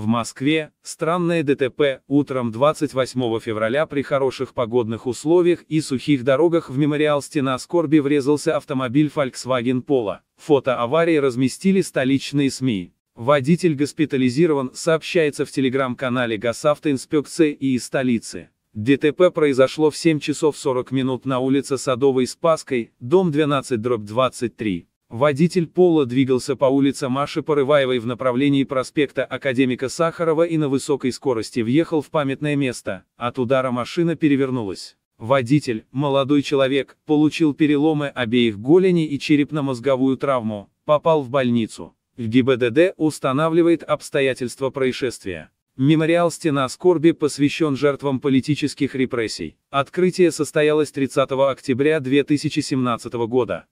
В Москве странное ДТП утром 28 февраля при хороших погодных условиях и сухих дорогах в мемориал «Стена скорби» врезался автомобиль Volkswagen Polo. Фото аварии разместили столичные СМИ. Водитель госпитализирован, сообщается в телеграм-канале Госавтоинспекции и из столицы. ДТП произошло в 7 часов 40 минут на улице Садовой Спаской, дом 12 дробь 23. Водитель Пола двигался по улице Маши Порываевой в направлении проспекта Академика Сахарова и на высокой скорости въехал в памятное место, от удара машина перевернулась. Водитель, молодой человек, получил переломы обеих голеней и черепно-мозговую травму, попал в больницу. В ГИБДД устанавливает обстоятельства происшествия. Мемориал «Стена скорби» посвящен жертвам политических репрессий. Открытие состоялось 30 октября 2017 года.